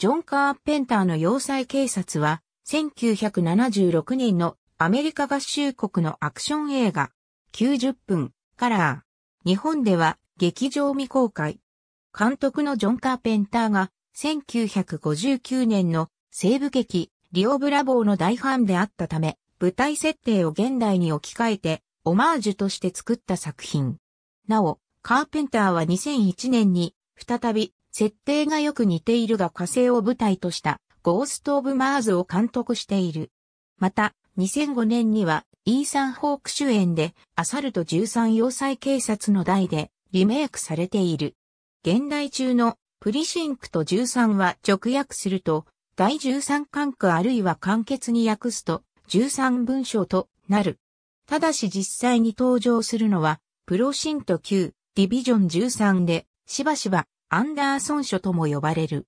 ジョン・カーペンターの要塞警察は、1976年のアメリカ合衆国のアクション映画、90分、カラー。日本では、劇場未公開。監督のジョン・カーペンターが、1959年の西部劇、リオブラボーの大ファンであったため、舞台設定を現代に置き換えて、オマージュとして作った作品。なお、カーペンターは2001年に、再び設定がよく似ているが火星を舞台としたゴースト・オブ・マーズを監督している。また、2005年にはイーサン・ホーク主演でアサルト13要塞警察の代でリメイクされている。現代中のプリシンクと13は直訳すると第13管区あるいは簡潔に訳すと13文章となる。ただし実際に登場するのはプロシント9ディビジョン13でしばしばアンダーソン書とも呼ばれる。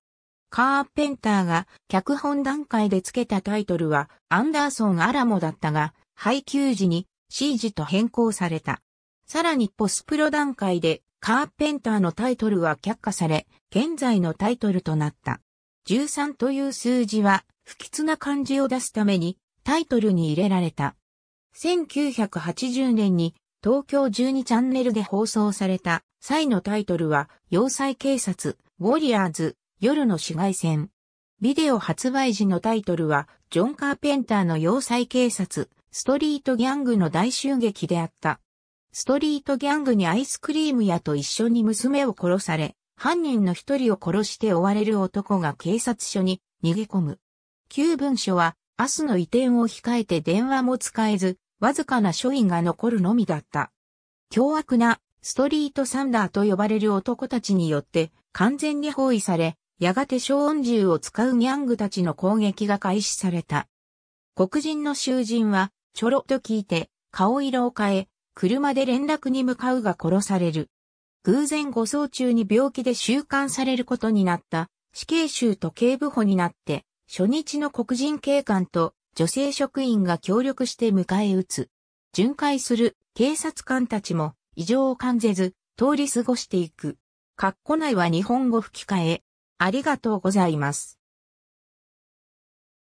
カーペンターが脚本段階で付けたタイトルはアンダーソン・アラモだったが、配給時にシージと変更された。さらにポスプロ段階でカーペンターのタイトルは却下され、現在のタイトルとなった。13という数字は不吉な漢字を出すためにタイトルに入れられた。1980年に東京12チャンネルで放送された際のタイトルは、要塞警察、ウォリアーズ、夜の紫外線。ビデオ発売時のタイトルは、ジョン・カーペンターの要塞警察、ストリートギャングの大襲撃であった。ストリートギャングにアイスクリーム屋と一緒に娘を殺され、犯人の一人を殺して追われる男が警察署に逃げ込む。旧文書は、明日の移転を控えて電話も使えず、わずかな書院が残るのみだった。凶悪なストリートサンダーと呼ばれる男たちによって完全に包囲され、やがて小音銃を使うギャングたちの攻撃が開始された。黒人の囚人は、ちょろっと聞いて、顔色を変え、車で連絡に向かうが殺される。偶然護送中に病気で収監されることになった死刑囚と警部補になって、初日の黒人警官と女性職員が協力して迎え撃つ。巡回する警察官たちも異常を感じず通り過ごしていく。括弧内は日本語吹き替え。ありがとうございます。